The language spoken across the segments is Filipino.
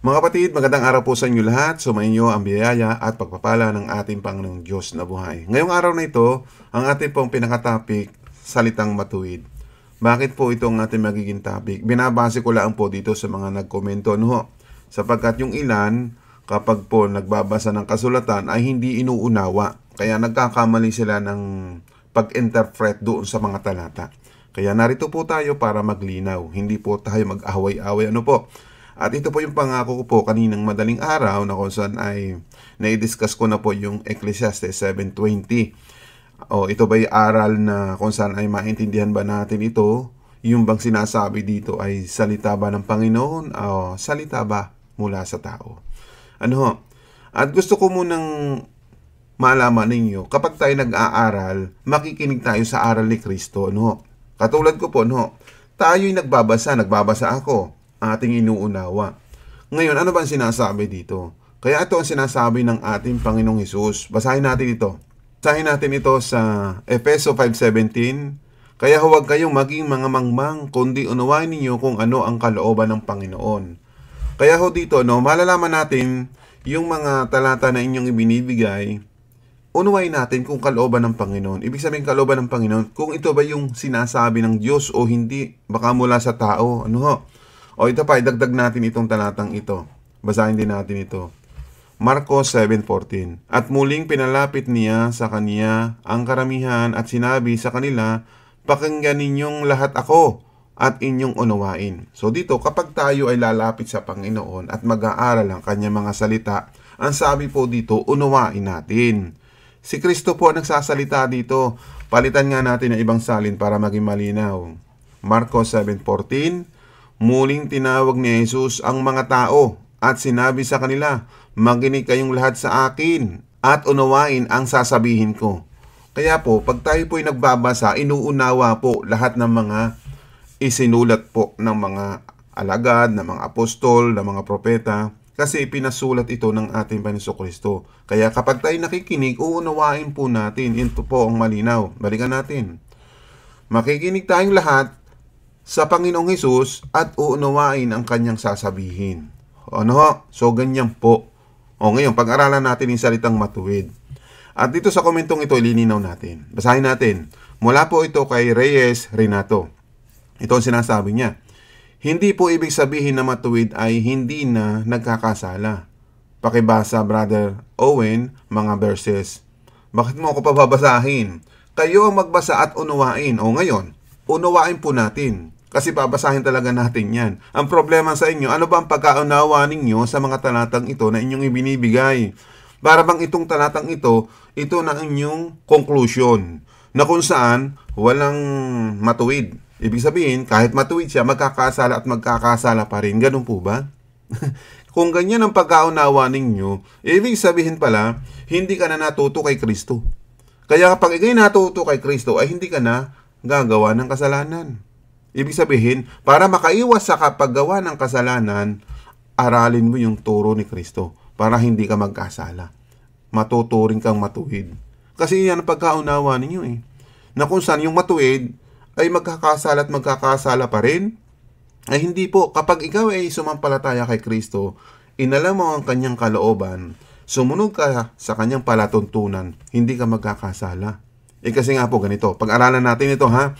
Mga kapatid, magandang araw po sa inyo lahat. Sumainyo ang biyaya at pagpapala ng ating Panginoong Diyos na buhay. Ngayong araw na ito, ang ating pong pinakatopic, salitang matuwid. Bakit po ito ang ating magiging topic? Binabase ko lang po dito sa mga nagkomento no Sapagkat yung ilan, kapag po nagbabasa ng kasulatan, ay hindi inuunawa. Kaya nagkakamali sila ng pag-interpret doon sa mga talata. Kaya narito po tayo para maglinaw. Hindi po tayo mag-away-away. Ano po? At ito po yung pangako ko po kaninang madaling araw na kung saan ay na-discuss ko na po yung Ecclesiastes 7.20. O, ito ba yung aral na kung saan ay maintindihan ba natin ito? Yung bang sinasabi dito ay salita ba ng Panginoon o salita ba mula sa tao? Ano ho? At gusto ko munang malaman ninyo, kapag tayo nag-aaral, makikinig tayo sa aral ni Kristo, no? Katulad ko po, no? Tayo'y nagbabasa, nagbabasa ako ating inuunawa. Ngayon, ano ba ang sinasabi dito? Kaya ito ang sinasabi ng ating Panginoong Hesus. Basahin natin ito. Basahin natin ito sa Efeso 5.17 Kaya huwag kayong maging mga mangmang, kundi unawain ninyo kung ano ang kalooban ng Panginoon. Kaya ho dito, no, malalaman natin yung mga talata na inyong ibinibigay, unawain natin kung kalooban ng Panginoon. Ibig sabihin kalooban ng Panginoon, kung ito ba yung sinasabi ng Diyos o hindi, baka mula sa tao, ano ho. O ito pa, idagdag natin itong talatang ito. Basahin din natin ito. Marcos 7.14 At muling pinalapit niya sa kaniya ang karamihan at sinabi sa kanila, Pakinggan ninyong lahat ako at inyong unawain. So dito, kapag tayo ay lalapit sa Panginoon at mag-aaral ang kanyang mga salita, ang sabi po dito, unawain natin. Si Kristo po ang nagsasalita dito. Palitan nga natin ng ibang salin para maging malinaw. Marcos 7.14 Muling tinawag ni Jesus ang mga tao at sinabi sa kanila, Makinig kayong lahat sa akin at unawain ang sasabihin ko. Kaya po, pag tayo po'y nagbabasa, inuunawa po lahat ng mga isinulat po ng mga alagad, ng mga apostol, ng mga propeta, kasi pinasulat ito ng ating Panginoon Kristo. Kaya kapag tayo nakikinig, uunawain po natin. Ito po ang malinaw. Balikan natin. Makikinig tayong lahat sa Panginoong Hesus at uunawain ang kanyang sasabihin. Ano? So, ganyan po. O ngayon, pag-aralan natin yung salitang matuwid. At dito sa komentong ito, ililinaw natin. Basahin natin. Mula po ito kay Reyes Renato. Ito ang sinasabi niya. Hindi po ibig sabihin na matuwid ay hindi na nagkakasala. Pakibasa, Brother Owen, mga verses. Bakit mo ako pababasahin? Kayo ang magbasa at unawain. O ngayon, unawain po natin. Kasi babasahin talaga natin yan. Ang problema sa inyo, ano ba ang pagkaunawa ninyo sa mga talatang ito na inyong ibinibigay? Para bang itong talatang ito, ito na ang inyong conclusion na kung saan walang matuwid. Ibig sabihin, kahit matuwid siya, magkakasala at magkakasala pa rin. Ganun po ba? kung ganyan ang pagkaunawa ninyo, ibig sabihin pala, hindi ka na natuto kay Kristo. Kaya kapag ikay natuto kay Kristo, ay hindi ka na gagawa ng kasalanan. Ibig sabihin, para makaiwas sa kapaggawa ng kasalanan, aralin mo yung turo ni Kristo para hindi ka magkasala. Matuturing kang matuwid. Kasi yan ang pagkaunawa ninyo eh. Na kung saan yung matuwid ay magkakasala at magkakasala pa rin, ay hindi po. Kapag ikaw ay sumampalataya kay Kristo, inalam mo ang kanyang kalooban, sumunod ka sa kanyang palatuntunan, hindi ka magkakasala. Eh kasi nga po ganito, pag-aralan natin ito ha,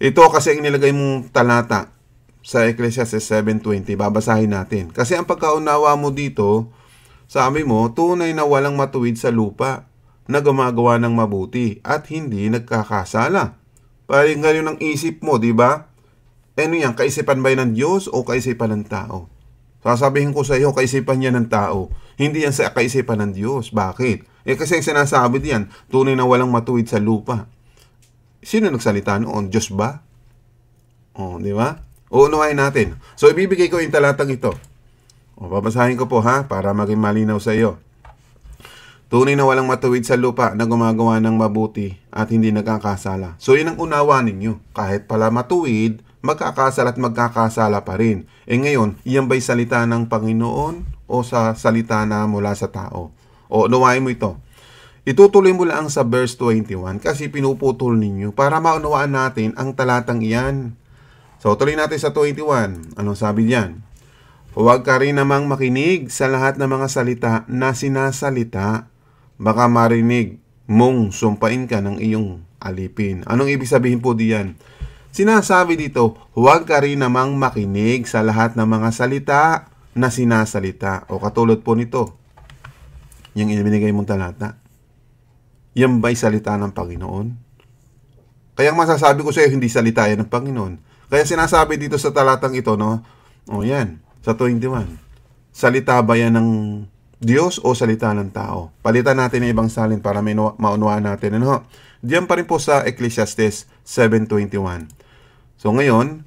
ito kasi ang nilagay mong talata sa Ecclesiastes 7.20. Babasahin natin. Kasi ang pagkaunawa mo dito, sabi mo, tunay na walang matuwid sa lupa na gumagawa ng mabuti at hindi nagkakasala. Palingal ganyan ang isip mo, di ba? Eh, ano yan, kaisipan ba yan ng Diyos o kaisipan ng tao? Sasabihin ko sa iyo, kaisipan niya ng tao. Hindi yan sa kaisipan ng Diyos. Bakit? Eh kasi ang sinasabi diyan, tunay na walang matuwid sa lupa Sino nagsalita noon? Diyos ba? O, oh, di ba? Uunawain natin. So, ibibigay ko yung talatang ito. O, oh, babasahin ko po ha, para maging malinaw sa iyo. Tunay na walang matuwid sa lupa na gumagawa ng mabuti at hindi nagkakasala. So, yun ang unawa ninyo. Kahit pala matuwid, magkakasala at magkakasala pa rin. E ngayon, iyan ba'y salita ng Panginoon o sa salita na mula sa tao? O, unawain mo ito Itutuloy mo lang sa verse 21 kasi pinuputol ninyo para maunawaan natin ang talatang iyan. So, tuloy natin sa 21. Anong sabi diyan? Huwag ka rin namang makinig sa lahat ng mga salita na sinasalita. Baka marinig mong sumpain ka ng iyong alipin. Anong ibig sabihin po diyan? Sinasabi dito, huwag ka rin namang makinig sa lahat ng mga salita na sinasalita. O katulad po nito, yung ibinigay mong talata. Yan ba'y salita ng Panginoon? Kaya masasabi ko sa iyo, hindi salita yan ng Panginoon. Kaya sinasabi dito sa talatang ito, no? O yan, sa 21. Salita ba yan ng Diyos o salita ng tao? Palitan natin ng ibang salin para may maunawaan natin. Ano? Diyan pa rin po sa Ecclesiastes 7.21. So ngayon,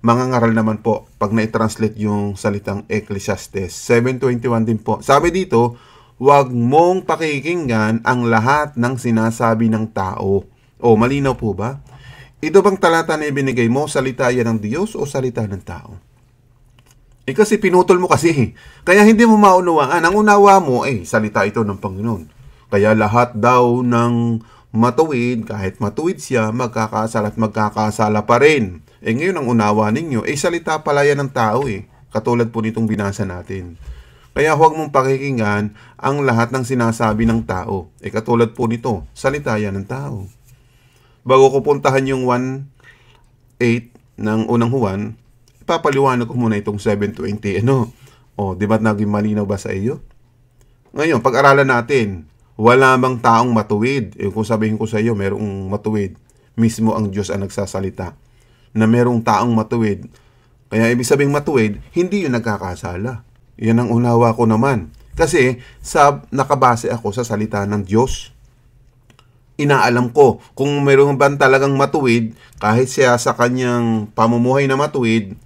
mga ngaral naman po pag na-translate yung salitang Ecclesiastes 7.21 din po. Sabi dito, huwag mong pakikinggan ang lahat ng sinasabi ng tao. O, malinaw po ba? Ito bang talata na ibinigay mo, salita yan ng Diyos o salita ng tao? Eh kasi pinutol mo kasi. Kaya hindi mo maunawaan. Ang unawa mo, eh, salita ito ng Panginoon. Kaya lahat daw ng matuwid, kahit matuwid siya, magkakasala at magkakasala pa rin. Eh ngayon ang unawa ninyo, eh salita pala yan ng tao eh. Katulad po nitong binasa natin. Kaya huwag mong pakikinggan ang lahat ng sinasabi ng tao. E katulad po nito, salita yan ng tao. Bago ko puntahan yung 1.8 ng unang Juan, ipapaliwanag ko muna itong 7.20. Ano? O, di ba naging malinaw ba sa iyo? Ngayon, pag-aralan natin, wala bang taong matuwid? E kung sabihin ko sa iyo, merong matuwid. Mismo ang Diyos ang nagsasalita na merong taong matuwid. Kaya ibig sabing matuwid, hindi yung nagkakasala. Yan ang unawa ko naman. Kasi sa, nakabase ako sa salita ng Diyos. Inaalam ko kung meron ba talagang matuwid, kahit siya sa kanyang pamumuhay na matuwid,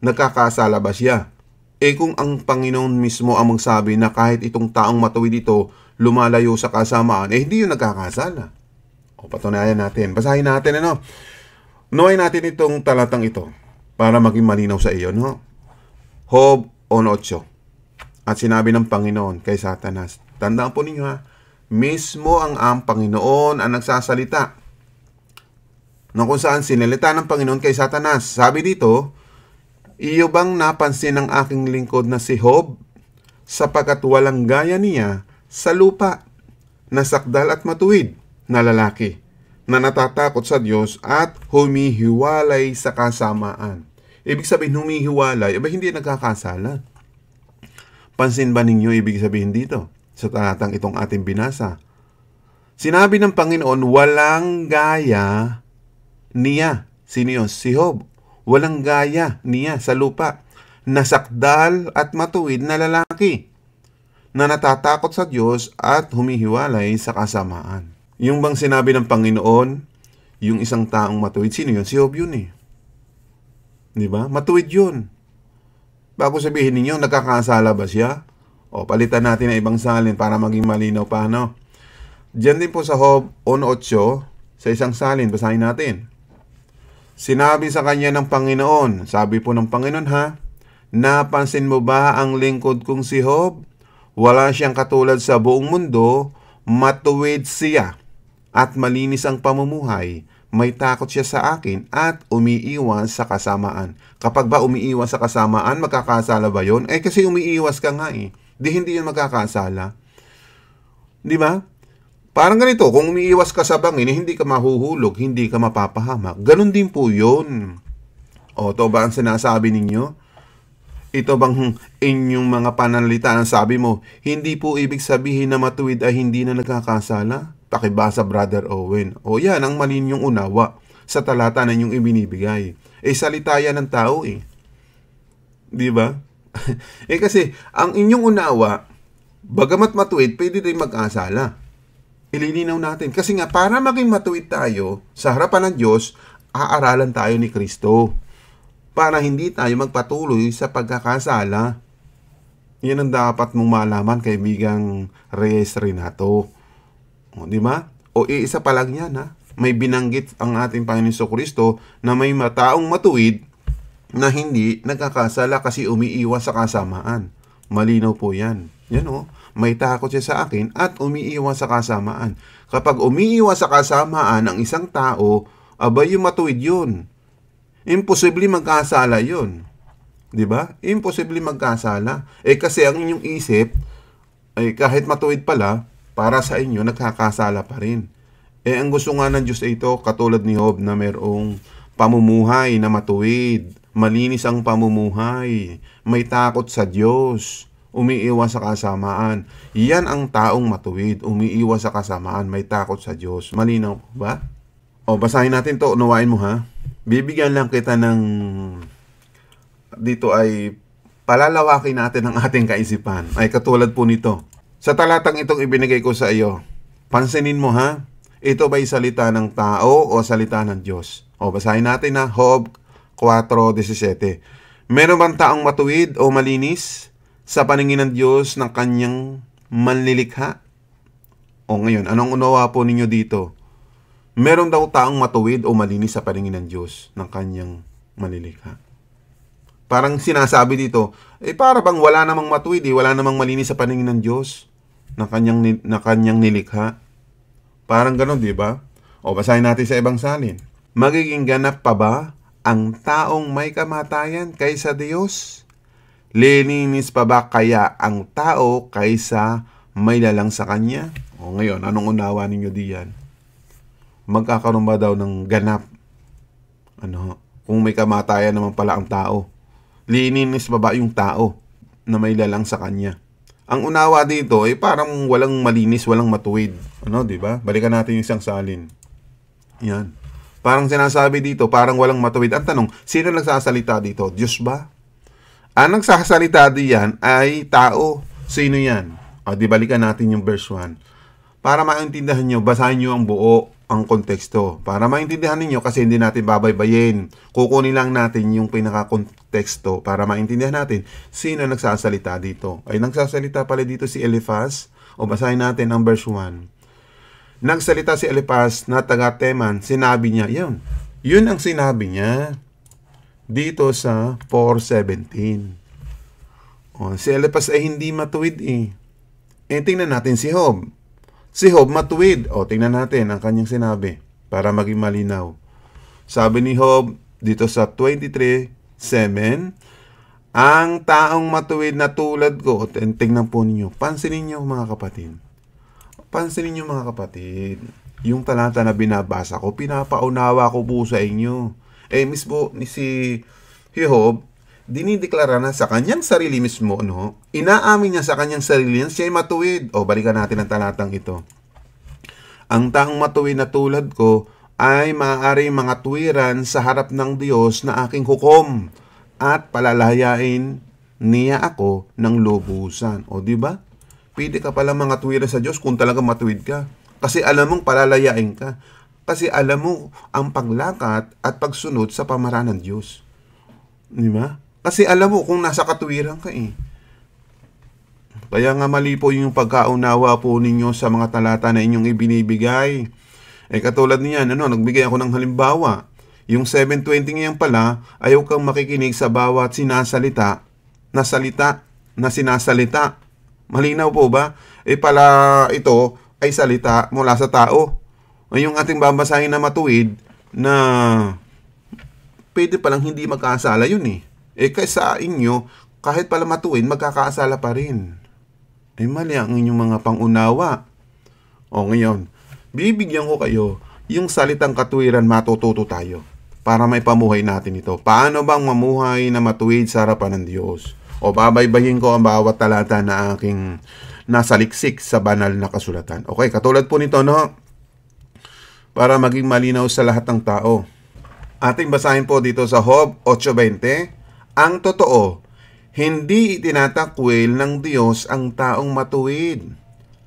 nagkakasala ba siya? Eh kung ang Panginoon mismo ang magsabi na kahit itong taong matuwid ito, lumalayo sa kasamaan, eh hindi yun nagkakasala. O patunayan natin. Basahin natin ano. Nuhay natin itong talatang ito para maging malinaw sa iyo, no? Hob 1.8 at sinabi ng Panginoon kay Satanas, tandaan po ninyo ha, mismo ang ang Panginoon ang nagsasalita na kung saan sinalita ng Panginoon kay Satanas. Sabi dito, Iyo bang napansin ng aking lingkod na si Hob? Sapagkat walang gaya niya sa lupa, nasakdal at matuwid na lalaki, na natatakot sa Diyos at humihiwalay sa kasamaan. Ibig sabihin, humihiwalay, iba hindi nagkakasala. Pansin ba ninyo ibig sabihin dito sa talatang itong ating binasa? Sinabi ng Panginoon, walang gaya niya. Sino yun? Si Job. Walang gaya niya sa lupa. Nasakdal at matuwid na lalaki na natatakot sa Diyos at humihiwalay sa kasamaan. Yung bang sinabi ng Panginoon, yung isang taong matuwid, sino yun? Si Job yun eh. Di ba? Matuwid yun. Bago sabihin ninyo, nagkakasala ba siya? O, palitan natin ng ibang salin para maging malinaw pa, no? Diyan din po sa Hob 1.8, sa isang salin, basahin natin. Sinabi sa kanya ng Panginoon, sabi po ng Panginoon ha, Napansin mo ba ang lingkod kong si Hob? Wala siyang katulad sa buong mundo, matuwid siya at malinis ang pamumuhay may takot siya sa akin at umiiwas sa kasamaan. Kapag ba umiiwas sa kasamaan, magkakasala ba yon? Eh kasi umiiwas ka nga eh. Di hindi yun magkakasala. Di ba? Parang ganito, kung umiiwas ka sa bangin, eh, hindi ka mahuhulog, hindi ka mapapahamak. Ganon din po yon. O, to ba ang sinasabi ninyo? Ito bang inyong mga pananalita ang sabi mo, hindi po ibig sabihin na matuwid ay hindi na nagkakasala? Pakibasa Brother Owen. O yan ang yung unawa sa talata na inyong ibinibigay. Eh salitayan ng tao eh. 'Di ba? eh kasi ang inyong unawa bagamat matuwid, pwede rin mag-asala. Ililinaw natin kasi nga para maging matuwid tayo sa harapan ng Diyos, aaralan tayo ni Kristo para hindi tayo magpatuloy sa pagkakasala. Yan ang dapat mong malaman, kaibigang Reyes Renato. O, di ba? O iisa eh, pa lang yan, ha? May binanggit ang ating Panginoon Kristo na may mataong matuwid na hindi nagkakasala kasi umiiwas sa kasamaan. Malinaw po yan. Yan o. May takot siya sa akin at umiiwas sa kasamaan. Kapag umiiwas sa kasamaan ang isang tao, abay yung matuwid yun. Imposible magkasala yun. Di ba? Imposible magkasala. Eh kasi ang inyong isip, ay eh, kahit matuwid pala, para sa inyo, nagkakasala pa rin. Eh, ang gusto nga ng Diyos ay ito, katulad ni Job na merong pamumuhay na matuwid, malinis ang pamumuhay, may takot sa Diyos, umiiwas sa kasamaan. Yan ang taong matuwid, umiiwas sa kasamaan, may takot sa Diyos. Malinaw ba? O, basahin natin to, unawain mo ha. Bibigyan lang kita ng... Dito ay palalawakin natin ang ating kaisipan. Ay katulad po nito. Sa talatang itong ibinigay ko sa iyo, pansinin mo ha, ito ba'y salita ng tao o salita ng Diyos? O basahin natin na Hob 4.17 Meron bang taong matuwid o malinis sa paningin ng Diyos ng kanyang manlilikha? O ngayon, anong unawa po ninyo dito? Meron daw taong matuwid o malinis sa paningin ng Diyos ng kanyang manlilikha. Parang sinasabi dito, eh para bang wala namang matuwid, eh, wala namang malinis sa paningin ng Diyos na kanyang, na kanyang nilikha. Parang ganun, di ba? O basahin natin sa ibang salin. Magiging ganap pa ba ang taong may kamatayan kaysa Diyos? Lininis pa ba kaya ang tao kaysa may lalang sa Kanya? O ngayon, anong unawa ninyo diyan? Magkakaroon ba daw ng ganap? Ano? Kung may kamatayan naman pala ang tao. Lininis pa ba yung tao na may lalang sa Kanya? ang unawa dito ay parang walang malinis, walang matuwid. Ano, 'di ba? Balikan natin yung isang salin. Yan. Parang sinasabi dito, parang walang matuwid. Ang tanong, sino nagsasalita dito? Diyos ba? Ang nagsasalita diyan ay tao. Sino 'yan? O, di balikan natin yung verse 1. Para maintindihan niyo, basahin niyo ang buo, ang konteksto. Para maintindihan niyo kasi hindi natin babaybayin. Kukunin lang natin yung pinaka teksto para maintindihan natin sino nagsasalita dito. Ay nagsasalita pala dito si Eliphaz. O basahin natin ang verse 1. Nagsalita si Eliphaz na taga-Teman, sinabi niya, yun, yun ang sinabi niya dito sa 417. O, si Eliphaz ay hindi matuwid eh. Eh, tingnan natin si Hob. Si Hob matuwid. O, tingnan natin ang kanyang sinabi para maging malinaw. Sabi ni Hob dito sa 23, 7. Ang taong matuwid na tulad ko, tingnan po ninyo, pansinin niyo mga kapatid. Pansinin niyo mga kapatid, yung talata na binabasa ko, pinapaunawa ko po sa inyo. Eh mismo ni si Jehob, dinideklara na sa kanyang sarili mismo, no? Inaamin niya sa kanyang sarili na siya ay matuwid. O, balikan natin ang talatang ito. Ang taong matuwid na tulad ko, ay maaari mga tuwiran sa harap ng Diyos na aking hukom at palalayain niya ako ng lubusan. O di ba? Pwede ka pala mga tuwiran sa Diyos kung talaga matuwid ka. Kasi alam mong palalayain ka. Kasi alam mo ang paglakat at pagsunod sa pamaraan ng Diyos. Di ba? Kasi alam mo kung nasa katuwiran ka eh. Kaya nga mali po yung pagkaunawa po ninyo sa mga talata na inyong ibinibigay eh katulad niyan, ano, nagbigay ako ng halimbawa. Yung 720 ngayon pala, ayaw kang makikinig sa bawat sinasalita na salita na sinasalita. Malinaw po ba? Eh pala ito ay salita mula sa tao. Eh, yung ating babasahin na matuwid na pwede palang hindi magkasala yun eh. Eh kaysa inyo, kahit pala matuwid, magkakaasala pa rin. Eh mali ang inyong mga pangunawa. O ngayon, bibigyan ko kayo yung salitang katuwiran matututo tayo para may pamuhay natin ito. Paano bang mamuhay na matuwid sa harapan ng Diyos? O babaybayin ko ang bawat talata na aking nasaliksik sa banal na kasulatan. Okay, katulad po nito, no? Para maging malinaw sa lahat ng tao. Ating basahin po dito sa Hob 8.20, Ang totoo, hindi itinatakwil ng Diyos ang taong matuwid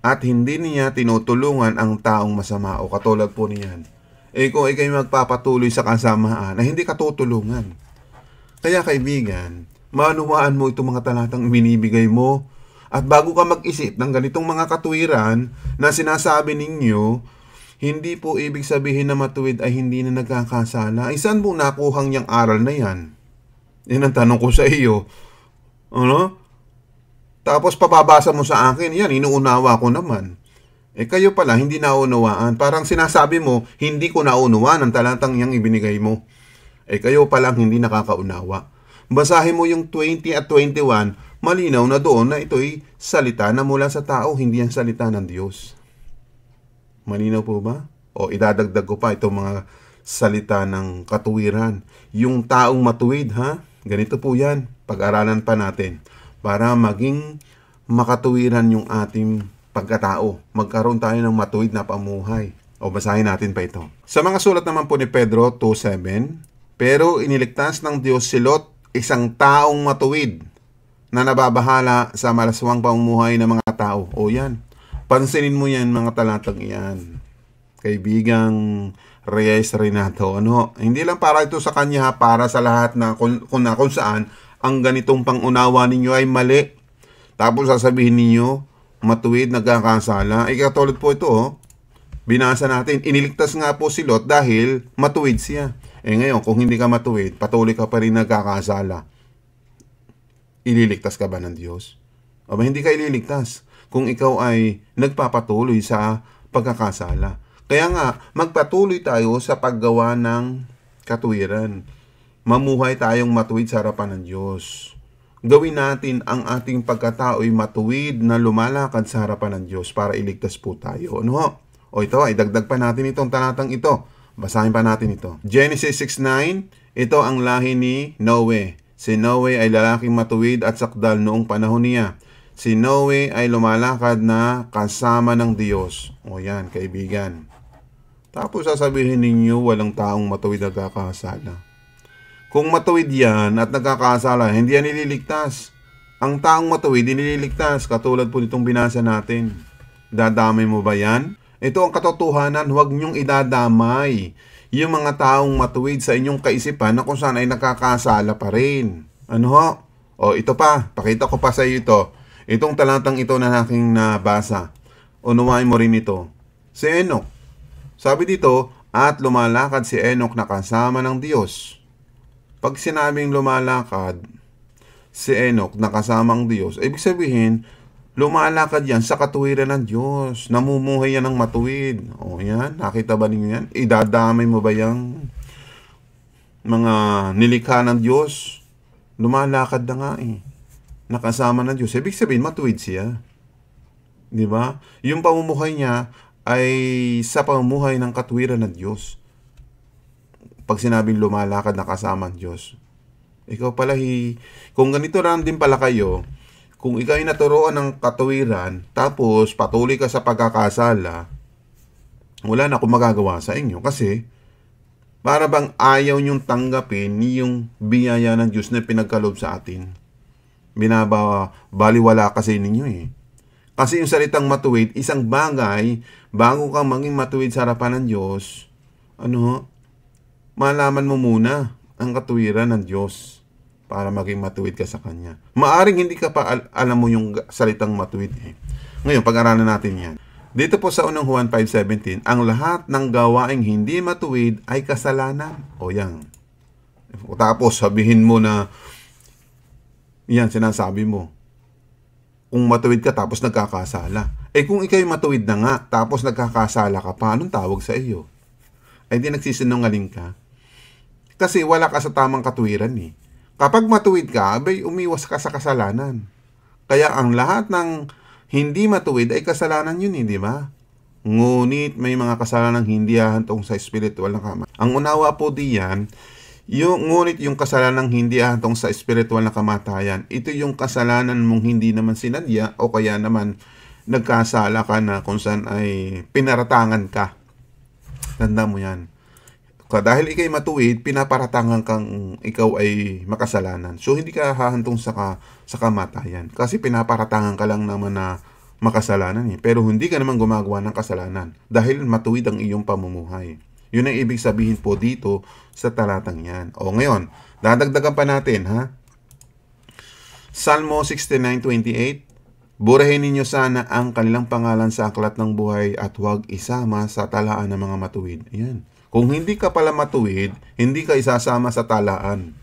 at hindi niya tinutulungan ang taong masama o katulad po niyan. Eh kung ikay magpapatuloy sa kasamaan na hindi ka tutulungan. Kaya kaibigan, manuwaan mo itong mga talatang binibigay mo at bago ka mag-isip ng ganitong mga katuwiran na sinasabi ninyo, hindi po ibig sabihin na matuwid ay hindi na nagkakasala. Isan po nakuhang yung aral na yan? Yan ang tanong ko sa iyo. Ano? Tapos papabasa mo sa akin, yan, inuunawa ko naman. Eh kayo pala, hindi naunawaan. Parang sinasabi mo, hindi ko naunawaan ang talatang yang ibinigay mo. Eh kayo pala hindi nakakaunawa. Basahin mo yung 20 at 21, malinaw na doon na ito'y salita na mula sa tao, hindi ang salita ng Diyos. Malinaw po ba? O idadagdag ko pa itong mga salita ng katuwiran. Yung taong matuwid, ha? Ganito po yan. Pag-aralan pa natin para maging makatuwiran yung ating pagkatao. Magkaroon tayo ng matuwid na pamuhay. O basahin natin pa ito. Sa mga sulat naman po ni Pedro 2.7, Pero iniligtas ng Diyos si Lot, isang taong matuwid na nababahala sa malaswang pamumuhay ng mga tao. O yan, pansinin mo yan mga talatang yan. Kaibigang Reyes Renato, ano, hindi lang para ito sa kanya, para sa lahat na kung, kung, kung saan ang ganitong pangunawa ninyo ay mali. Tapos sasabihin ninyo, matuwid, nagkakasala. Ay eh, katulad po ito, oh. binasa natin, iniligtas nga po si Lot dahil matuwid siya. Eh ngayon, kung hindi ka matuwid, patuloy ka pa rin nagkakasala. Ililigtas ka ba ng Diyos? Aba, hindi ka ililigtas kung ikaw ay nagpapatuloy sa pagkakasala. Kaya nga, magpatuloy tayo sa paggawa ng katuwiran mamuhay tayong matuwid sa harapan ng Diyos. Gawin natin ang ating pagkatao'y matuwid na lumalakad sa harapan ng Diyos para iligtas po tayo. Ano ho? O ito, idagdag pa natin itong talatang ito. Basahin pa natin ito. Genesis 6.9, ito ang lahi ni Noe. Si Noe ay lalaking matuwid at sakdal noong panahon niya. Si Noe ay lumalakad na kasama ng Diyos. O yan, kaibigan. Tapos sasabihin ninyo, walang taong matuwid nagkakasala. Kung matuwid yan at nagkakasala, hindi yan nililigtas. Ang taong matuwid, nililigtas, katulad po nitong binasa natin. Dadamay mo ba yan? Ito ang katotohanan, huwag niyong idadamay yung mga taong matuwid sa inyong kaisipan na kung saan ay nakakasala pa rin. Ano ho? O ito pa, pakita ko pa sa iyo ito. Itong talatang ito na aking nabasa. Unawain mo rin ito. Si Enoch. Sabi dito, at lumalakad si Enoch na kasama ng Diyos pag sinabing lumalakad, si Enoch na kasamang Diyos, ibig sabihin, lumalakad yan sa katuwiran ng Diyos. Namumuhay yan ng matuwid. O yan, nakita ba ninyo yan? Idadamay mo ba yung mga nilikha ng Diyos? Lumalakad na nga eh. Nakasama ng Diyos. Ibig sabihin, matuwid siya. Di ba? Yung pamumuhay niya ay sa pamumuhay ng katuwiran ng Diyos pag sinabing lumalakad na kasama ang Diyos. Ikaw pala, hi, kung ganito lang din pala kayo, kung ikaw ay naturoan ng katuwiran, tapos patuloy ka sa pagkakasala, wala na akong magagawa sa inyo kasi para bang ayaw niyong tanggapin yung biyaya ng Diyos na pinagkalob sa atin. Binabawa, baliwala kasi ninyo eh. Kasi yung salitang matuwid, isang bagay, bago ka maging matuwid sa harapan ng Diyos, ano, malaman mo muna ang katuwiran ng Diyos para maging matuwid ka sa Kanya. Maaring hindi ka pa al- alam mo yung salitang matuwid eh. Ngayon, pag-aralan natin yan. Dito po sa unang Juan 5.17, ang lahat ng gawaing hindi matuwid ay kasalanan. O yan. Tapos sabihin mo na, yan sinasabi mo. Kung matuwid ka tapos nagkakasala. Eh kung ikaw matuwid na nga tapos nagkakasala ka paanong tawag sa iyo? Ay di nagsisinungaling ka kasi wala ka sa tamang katuwiran eh. Kapag matuwid ka, abay umiwas ka sa kasalanan. Kaya ang lahat ng hindi matuwid ay kasalanan yun, hindi eh, ba? Ngunit may mga kasalanan hindi ahantong sa spiritual na kamay. Ang unawa po diyan, yung, ngunit yung kasalanang hindi ahantong sa spiritual na kamatayan, ito yung kasalanan mong hindi naman sinadya o kaya naman nagkasala ka na kung saan ay pinaratangan ka. Tanda mo yan ka. Dahil ikay matuwid, pinaparatangan kang ikaw ay makasalanan. So, hindi ka hahantong sa, ka, sa kamatayan. Kasi pinaparatangan ka lang naman na makasalanan eh. Pero hindi ka naman gumagawa ng kasalanan. Dahil matuwid ang iyong pamumuhay. Yun ang ibig sabihin po dito sa talatang yan. O ngayon, dadagdagan pa natin ha. Salmo 69.28 Burahin ninyo sana ang kanilang pangalan sa aklat ng buhay at huwag isama sa talaan ng mga matuwid. Ayan. Kung hindi ka pala matuwid, hindi ka isasama sa talaan.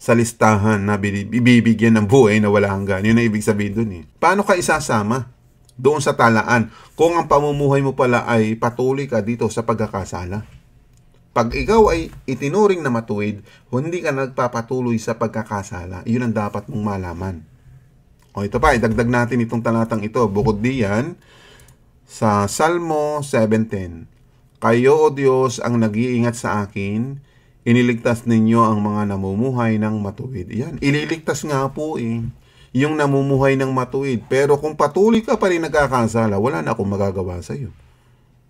Sa listahan na ibibigyan ng buhay na wala hanggan. Yun ang ibig sabihin dun eh. Paano ka isasama? Doon sa talaan. Kung ang pamumuhay mo pala ay patuloy ka dito sa pagkakasala. Pag ikaw ay itinuring na matuwid, hindi ka nagpapatuloy sa pagkakasala. Yun ang dapat mong malaman. O ito pa, idagdag natin itong talatang ito. Bukod diyan, sa Salmo 7.10, kayo, O Diyos, ang nag-iingat sa akin. Iniligtas ninyo ang mga namumuhay ng matuwid. Yan, ililigtas nga po eh. Yung namumuhay ng matuwid. Pero kung patuloy ka pa rin nagkakasala, wala na akong magagawa sa iyo.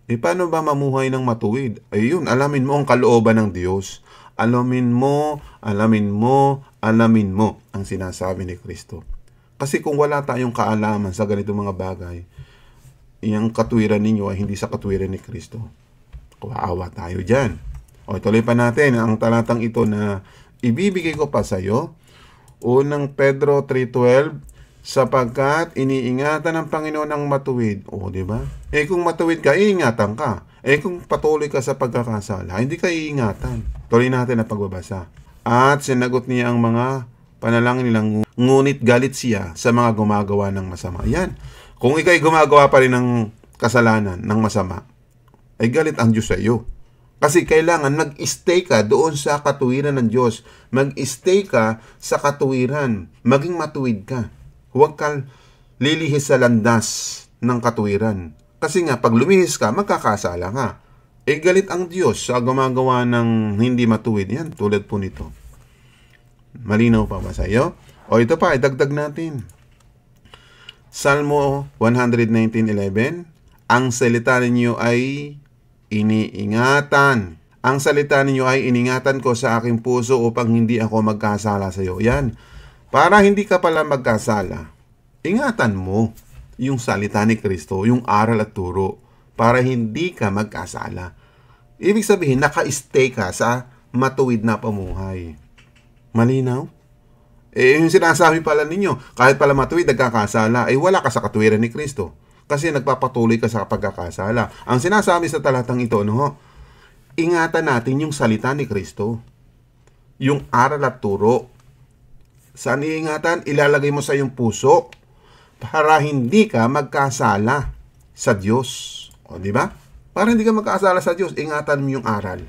E eh, paano ba mamuhay ng matuwid? Ayun, alamin mo ang kalooban ng Diyos. Alamin mo, alamin mo, alamin mo ang sinasabi ni Kristo. Kasi kung wala tayong kaalaman sa ganitong mga bagay, iyang katwiran ninyo ay hindi sa katwiran ni Kristo. Kuwaawa tayo dyan. O, tuloy pa natin ang talatang ito na ibibigay ko pa sa iyo. Unang Pedro 3.12 sapagkat iniingatan ng Panginoon ang matuwid. O, di ba? Eh kung matuwid ka, iingatan ka. Eh kung patuloy ka sa pagkakasala, hindi ka iingatan. Tuloy natin ang pagbabasa. At sinagot niya ang mga panalangin nilang ngunit galit siya sa mga gumagawa ng masama. Yan. Kung ikay gumagawa pa rin ng kasalanan, ng masama, ay galit ang Diyos sa iyo. Kasi kailangan mag-stay ka doon sa katuwiran ng Diyos. Mag-stay ka sa katuwiran. Maging matuwid ka. Huwag kang lilihis sa landas ng katuwiran. Kasi nga, pag lumihis ka, magkakasala ka. E galit ang Diyos sa gumagawa ng hindi matuwid. Yan, tulad po nito. Malinaw pa ba sa iyo? O ito pa, idagdag natin. Salmo 119.11 Ang salita ninyo ay iniingatan. Ang salita ninyo ay iningatan ko sa aking puso upang hindi ako magkasala sa iyo. Yan. Para hindi ka pala magkasala, ingatan mo yung salita ni Kristo, yung aral at turo, para hindi ka magkasala. Ibig sabihin, naka-stay ka sa matuwid na pamuhay. Malinaw? Eh, yung sinasabi pala ninyo, kahit pala matuwid, nagkakasala, eh wala ka sa katuwiran ni Kristo kasi nagpapatuloy ka sa pagkakasala. Ang sinasabi sa talatang ito, no, ingatan natin yung salita ni Kristo. Yung aral at turo. Saan iingatan? Ilalagay mo sa iyong puso para hindi ka magkasala sa Diyos. O, di ba? Para hindi ka magkasala sa Diyos, ingatan mo yung aral.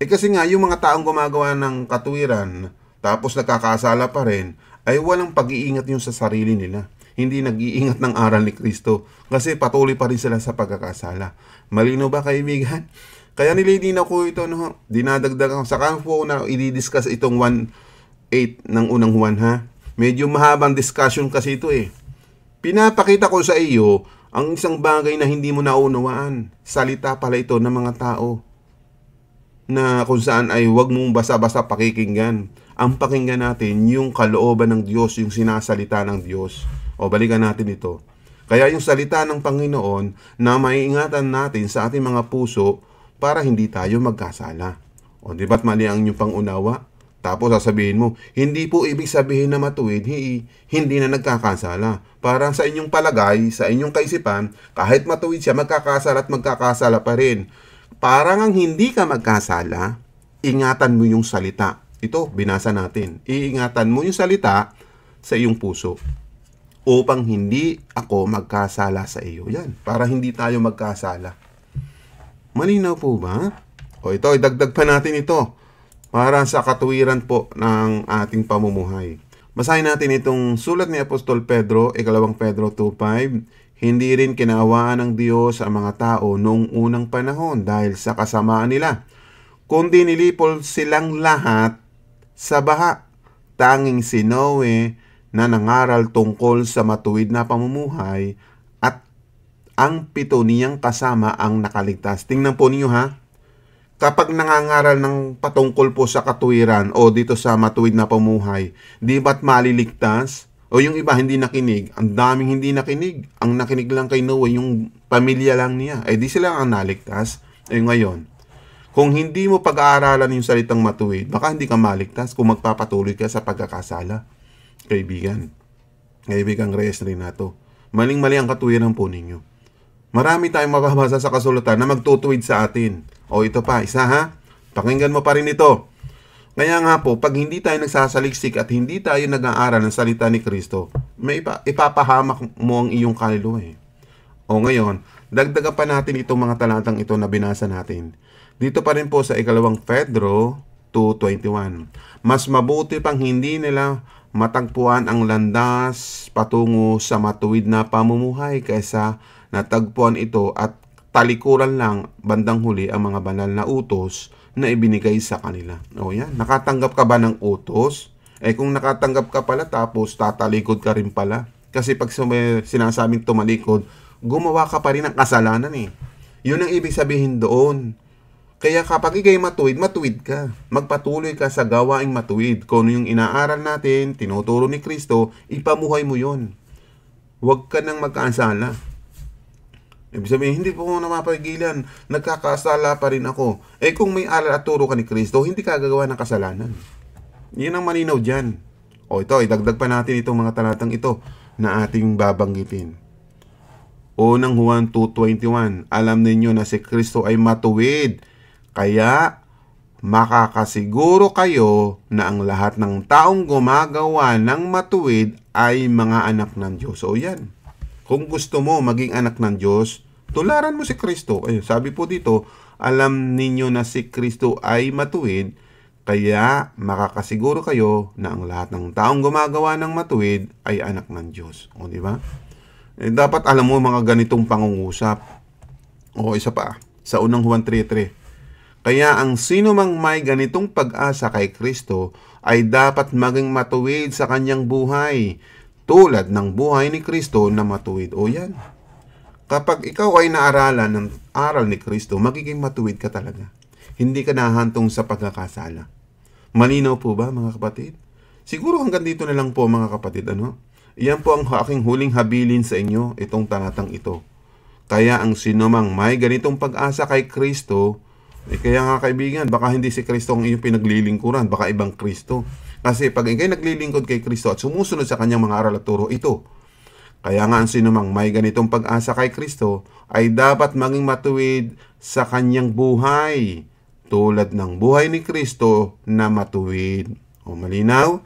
Eh kasi nga, yung mga taong gumagawa ng katuwiran, tapos nagkakasala pa rin, ay walang pag-iingat yung sa sarili nila hindi nag-iingat ng aral ni Kristo kasi patuloy pa rin sila sa pagkakasala. Malino ba kaibigan? Kaya nililinaw ko ito, no? dinadagdag ako. Saka po na i-discuss itong 1.8 ng unang Juan, ha? Medyo mahabang discussion kasi ito eh. Pinapakita ko sa iyo ang isang bagay na hindi mo naunawaan. Salita pala ito ng mga tao na kung saan ay huwag mong basa-basa pakikinggan. Ang pakinggan natin yung kalooban ng Diyos, yung sinasalita ng Diyos. O balikan natin ito. Kaya yung salita ng Panginoon na maiingatan natin sa ating mga puso para hindi tayo magkasala. O di ba't mali ang inyong pangunawa? Tapos sasabihin mo, hindi po ibig sabihin na matuwid, hindi na nagkakasala. Parang sa inyong palagay, sa inyong kaisipan, kahit matuwid siya, magkakasala at magkakasala pa rin. Parang ang hindi ka magkasala, ingatan mo yung salita. Ito, binasa natin. Iingatan mo yung salita sa iyong puso upang hindi ako magkasala sa iyo. Yan, para hindi tayo magkasala. Malinaw po ba? O ito, idagdag pa natin ito para sa katuwiran po ng ating pamumuhay. Masahin natin itong sulat ni Apostol Pedro, ikalawang Pedro 2.5. Hindi rin kinawaan ng Diyos ang mga tao noong unang panahon dahil sa kasamaan nila, kundi nilipol silang lahat sa baha. Tanging si Noe na nangaral tungkol sa matuwid na pamumuhay at ang pito niyang kasama ang nakaligtas. Tingnan po niyo ha. Kapag nangangaral ng patungkol po sa katuwiran o dito sa matuwid na pamumuhay, di ba't maliligtas? O yung iba hindi nakinig, ang daming hindi nakinig. Ang nakinig lang kay Noah, yung pamilya lang niya. Eh di sila ang naligtas. Eh ngayon, kung hindi mo pag-aaralan yung salitang matuwid, baka hindi ka maligtas kung magpapatuloy ka sa pagkakasala. Kaibigan, kaibigang na to. maling-mali ang katuwiran po ninyo. Marami tayong mababasa sa kasulatan na magtutuwid sa atin. O ito pa, isa ha? Pakinggan mo pa rin ito. Kaya nga po, pag hindi tayo nagsasaliksik at hindi tayo nag-aaral ng salita ni Kristo, may ipa- ipapahamak mo ang iyong kaluluwa eh. O ngayon, dagdagan pa natin itong mga talatang ito na binasa natin. Dito pa rin po sa ikalawang Pedro 2.21. Mas mabuti pang hindi nila matagpuan ang landas patungo sa matuwid na pamumuhay kaysa natagpuan ito at talikuran lang bandang huli ang mga banal na utos na ibinigay sa kanila. O yan, nakatanggap ka ba ng utos? Eh kung nakatanggap ka pala tapos tatalikod ka rin pala. Kasi pag sinasabing tumalikod, gumawa ka pa rin ng kasalanan eh. Yun ang ibig sabihin doon kaya kapag ikay matuwid, matuwid ka. Magpatuloy ka sa gawaing matuwid. Kung ano yung inaaral natin, tinuturo ni Kristo, ipamuhay mo yon. Huwag ka nang magkaasala. Ibig sabihin, hindi po ako napapagilan. Nagkakasala pa rin ako. Eh kung may aral at turo ka ni Kristo, hindi ka gagawa ng kasalanan. Yan ang malinaw dyan. O ito, idagdag pa natin itong mga talatang ito na ating babanggitin. Unang Juan 2.21 Alam ninyo na si Kristo ay matuwid kaya makakasiguro kayo na ang lahat ng taong gumagawa ng matuwid ay mga anak ng Diyos. O yan, kung gusto mo maging anak ng Diyos, tularan mo si Kristo. Ayun, sabi po dito, alam ninyo na si Kristo ay matuwid, kaya makakasiguro kayo na ang lahat ng taong gumagawa ng matuwid ay anak ng Diyos. O, di ba? Eh, dapat alam mo mga ganitong pangungusap. O, isa pa. Sa unang Juan 3.3 kaya ang sino mang may ganitong pag-asa kay Kristo ay dapat maging matuwid sa kanyang buhay, tulad ng buhay ni Kristo na matuwid. O yan, kapag ikaw ay naaralan ng aral ni Kristo, magiging matuwid ka talaga. Hindi ka nahantong sa pagkakasala. Malinaw po ba mga kapatid? Siguro hanggang dito na lang po mga kapatid. Ano? Iyan po ang aking huling habilin sa inyo itong talatang ito. Kaya ang sinumang may ganitong pag-asa kay Kristo eh, kaya nga kaibigan, baka hindi si Kristo ang iyong pinaglilingkuran, baka ibang Kristo. Kasi pag ikay naglilingkod kay Kristo at sumusunod sa kanyang mga aral at turo, ito. Kaya nga ang sinumang may ganitong pag-asa kay Kristo ay dapat maging matuwid sa kanyang buhay. Tulad ng buhay ni Kristo na matuwid. O malinaw?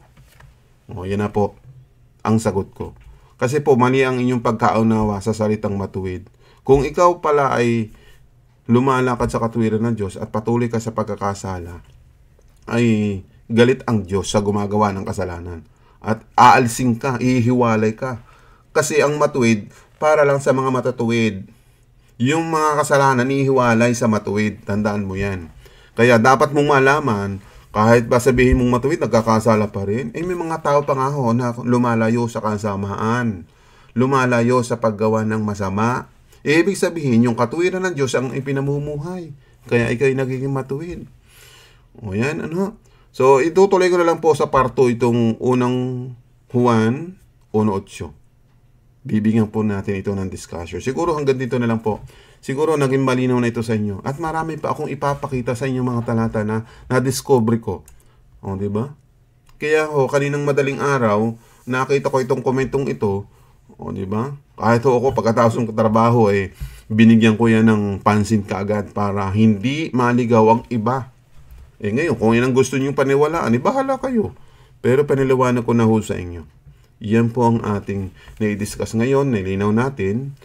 O yan na po ang sagot ko. Kasi po mali ang inyong pagkaunawa sa salitang matuwid. Kung ikaw pala ay lumalakad sa katwiran ng Diyos at patuloy ka sa pagkakasala, ay galit ang Diyos sa gumagawa ng kasalanan. At aalsing ka, ihiwalay ka. Kasi ang matuwid, para lang sa mga matatuwid. Yung mga kasalanan, ihiwalay sa matuwid. Tandaan mo yan. Kaya dapat mong malaman, kahit ba sabihin mong matuwid, nagkakasala pa rin. Eh, may mga tao pa nga ho na lumalayo sa kasamaan. Lumalayo sa paggawa ng masama eh, ibig sabihin, yung katuwiran ng Diyos ang ipinamumuhay. Kaya ikay nagiging matuwid. O yan, ano? So, itutuloy ko na lang po sa part 2 itong unang Juan 1.8. Bibigyan po natin ito ng discussion. Siguro hanggang dito na lang po. Siguro naging malinaw na ito sa inyo. At marami pa akong ipapakita sa inyo mga talata na na-discover ko. O, di ba? Kaya ho, kaninang madaling araw, nakita ko itong komentong ito o, di ba? Kahit ako, pagkatapos ng trabaho, eh, binigyan ko yan ng pansin kaagad para hindi maligaw ang iba. Eh ngayon, kung yan ang gusto niyong paniwalaan, eh bahala kayo. Pero paniliwanag ko na ho sa inyo. Yan po ang ating nai-discuss ngayon, nilinaw natin,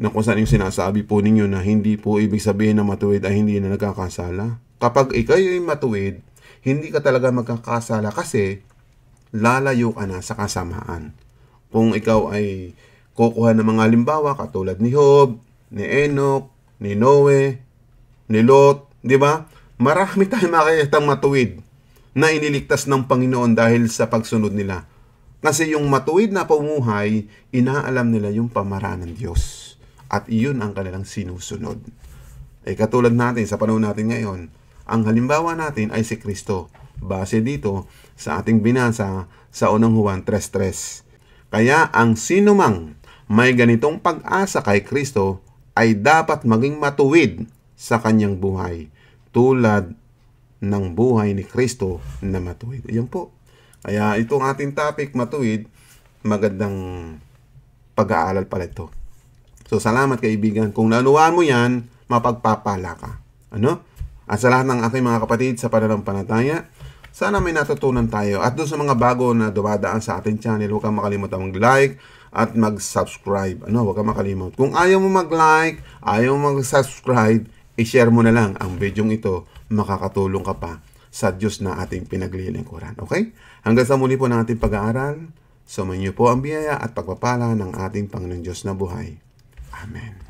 na kung saan yung sinasabi po ninyo na hindi po ibig sabihin na matuwid ay hindi na nagkakasala. Kapag ikaw ay matuwid, hindi ka talaga magkakasala kasi lalayo ka na sa kasamaan. Kung ikaw ay kukuha ng mga halimbawa katulad ni Job, ni Enoch, ni Noe, ni Lot, di ba? Marami tayong makikita matuwid na iniligtas ng Panginoon dahil sa pagsunod nila. Kasi yung matuwid na pumuhay, inaalam nila yung pamaraan ng Diyos. At iyon ang kanilang sinusunod. Eh katulad natin sa panahon natin ngayon, ang halimbawa natin ay si Kristo. Base dito sa ating binasa sa unang Juan 3.3. Kaya ang sinumang may ganitong pag-asa kay Kristo ay dapat maging matuwid sa kanyang buhay tulad ng buhay ni Kristo na matuwid. Ayan po. Kaya itong ating topic, matuwid, magandang pag-aaral pala ito. So salamat kaibigan. Kung nanuwaan mo yan, mapagpapala ka. Ano? At sa lahat ng aking mga kapatid sa pananampalataya, sana may natutunan tayo. At doon sa mga bago na dumadaan sa ating channel, huwag kang makalimutan mag-like at mag-subscribe. Ano, huwag kang makalimut. Kung ayaw mo mag-like, ayaw mo mag-subscribe, i-share mo na lang ang video ito. Makakatulong ka pa sa Diyos na ating pinaglilingkuran. Okay? Hanggang sa muli po ng ating pag-aaral, sumayin niyo po ang biyaya at pagpapala ng ating Panginoon Diyos na buhay. Amen.